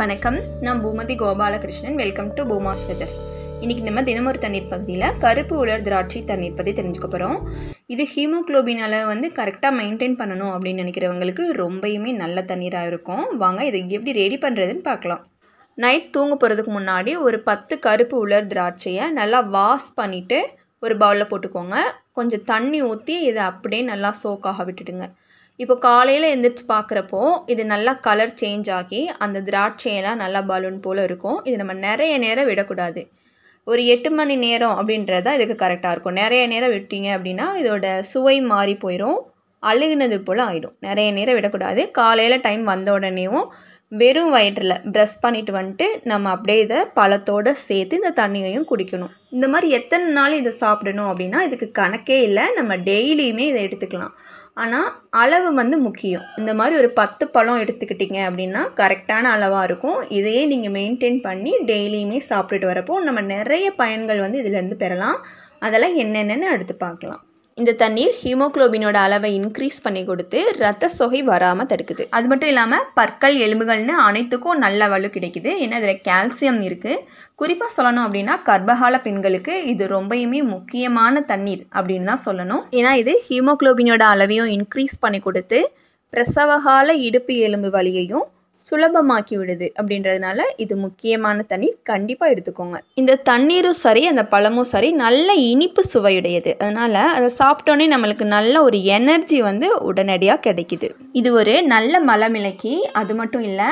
வணக்கம் நான் Poomathi Gopalakrishnan welcome to Pooma's weathers இன்றைக்கி நம்ம தினமொரு தண்ணீர் பகுதியில் கருப்பு உலர் திராட்சை தண்ணீர் பற்றி தெரிஞ்சுக்க போகிறோம் இது ஹீமோக்ளோபின் அளவு வந்து கரெக்டாக மெயின்டைன் பண்ணணும் அப்படின்னு நினைக்கிறவங்களுக்கு ரொம்பயுமே நல்ல தண்ணீராக இருக்கும் வாங்க இதை எப்படி ரெடி பண்ணுறதுன்னு பார்க்கலாம் நைட் தூங்க போகிறதுக்கு முன்னாடி ஒரு பத்து கருப்பு உலர் திராட்சையை நல்லா வாஷ் பண்ணிவிட்டு ஒரு பவுலில் போட்டுக்கோங்க கொஞ்சம் தண்ணி ஊற்றி இதை அப்படியே நல்லா சோக்காக விட்டுடுங்க இப்போ காலையில் எழுந்திரிச்சு பார்க்குறப்போ இது நல்லா கலர் சேஞ்ச் ஆகி அந்த திராட்சையெல்லாம் நல்லா பலூன் போல் இருக்கும் இது நம்ம நிறைய நேரம் விடக்கூடாது ஒரு எட்டு மணி நேரம் அப்படின்றது தான் இதுக்கு கரெக்டாக இருக்கும் நிறைய நேரம் விட்டீங்க அப்படின்னா இதோட சுவை மாறி போயிடும் அழுகினது போல் ஆகிடும் நிறைய நேரம் விடக்கூடாது காலையில் டைம் வந்த உடனேவும் வெறும் வயிற்றில் ப்ரெஷ் பண்ணிட்டு வந்துட்டு நம்ம அப்படியே இதை பழத்தோடு சேர்த்து இந்த தண்ணியையும் குடிக்கணும் இந்த மாதிரி எத்தனை நாள் இதை சாப்பிடணும் அப்படின்னா இதுக்கு கணக்கே இல்லை நம்ம டெய்லியுமே இதை எடுத்துக்கலாம் ஆனால் அளவு வந்து முக்கியம் இந்த மாதிரி ஒரு பத்து பழம் எடுத்துக்கிட்டிங்க அப்படின்னா கரெக்டான அளவாக இருக்கும் இதையே நீங்கள் மெயின்டைன் பண்ணி டெய்லியுமே சாப்பிட்டுட்டு வரப்போ நம்ம நிறைய பயன்கள் வந்து இதிலேருந்து பெறலாம் அதெல்லாம் என்னென்னு அடுத்து பார்க்கலாம் இந்த தண்ணீர் ஹீமோக்ளோபினோட அளவை இன்க்ரீஸ் பண்ணி கொடுத்து ரத்த சொகை வராமல் தடுக்குது அது மட்டும் இல்லாமல் பற்கள் எலும்புகள்னு அனைத்துக்கும் நல்ல வலு கிடைக்குது ஏன்னா இதில் கால்சியம் இருக்குது குறிப்பாக சொல்லணும் அப்படின்னா கர்ப்பகால பெண்களுக்கு இது ரொம்பயுமே முக்கியமான தண்ணீர் அப்படின்னு தான் சொல்லணும் ஏன்னா இது ஹீமோக்ளோபினோட அளவையும் இன்க்ரீஸ் பண்ணி கொடுத்து பிரசவகால இடுப்பு எலும்பு வழியையும் சுலபமாக்கி விடுது அப்படின்றதுனால இது முக்கியமான தண்ணீர் கண்டிப்பாக எடுத்துக்கோங்க இந்த தண்ணீரும் சரி அந்த பழமும் சரி நல்ல இனிப்பு சுவையுடையது அதனால் அதை சாப்பிட்டோன்னே நம்மளுக்கு நல்ல ஒரு எனர்ஜி வந்து உடனடியாக கிடைக்குது இது ஒரு நல்ல மலமிளக்கி அது மட்டும் இல்லை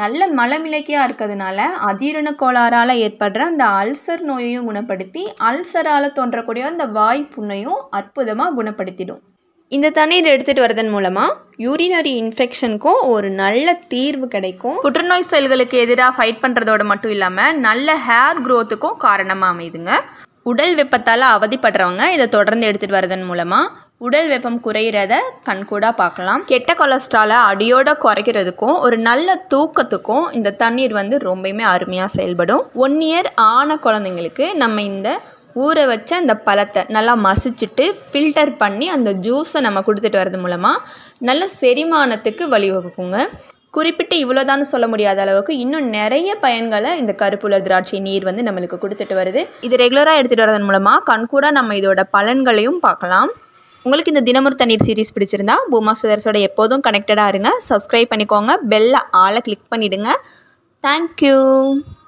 நல்ல மலமிளக்கியாக இருக்கிறதுனால அஜீரண கோளாறால் ஏற்படுற அந்த அல்சர் நோயையும் குணப்படுத்தி அல்சரால் தோன்றக்கூடிய அந்த வாய் புண்ணையும் அற்புதமாக குணப்படுத்திடும் இந்த தண்ணீர் எடுத்துகிட்டு வரதன் மூலமாக யூரினரி இன்ஃபெக்ஷனுக்கும் ஒரு நல்ல தீர்வு கிடைக்கும் புற்றுநோய் செல்களுக்கு எதிராக ஃபைட் பண்ணுறதோடு மட்டும் இல்லாமல் நல்ல ஹேர் க்ரோத்துக்கும் காரணமாக அமைதுங்க உடல் வெப்பத்தால் அவதிப்படுறவங்க இதை தொடர்ந்து எடுத்துகிட்டு வரதன் மூலமாக உடல் வெப்பம் குறையிறத கண்கூடாக பார்க்கலாம் கெட்ட கொலஸ்ட்ராலை அடியோட குறைக்கிறதுக்கும் ஒரு நல்ல தூக்கத்துக்கும் இந்த தண்ணீர் வந்து ரொம்பவுமே அருமையாக செயல்படும் ஒன் இயர் ஆன குழந்தைங்களுக்கு நம்ம இந்த ஊற வச்ச அந்த பழத்தை நல்லா மசிச்சுட்டு ஃபில்டர் பண்ணி அந்த ஜூஸை நம்ம கொடுத்துட்டு வரது மூலமாக நல்ல செரிமானத்துக்கு வழிவகுக்குங்க குறிப்பிட்டு இவ்வளோதான் சொல்ல முடியாத அளவுக்கு இன்னும் நிறைய பயன்களை இந்த கருப்புலர் திராட்சை நீர் வந்து நம்மளுக்கு கொடுத்துட்டு வருது இது ரெகுலராக எடுத்துகிட்டு வரதன் மூலமாக கண்கூட நம்ம இதோட பலன்களையும் பார்க்கலாம் உங்களுக்கு இந்த தினமுறை தண்ணீர் சீரீஸ் பிடிச்சிருந்தா பூமா சுதர்ஸோட எப்போதும் கனெக்டடாக இருங்க சப்ஸ்கிரைப் பண்ணிக்கோங்க பெல்ல ஆளை கிளிக் பண்ணிவிடுங்க தேங்க்யூ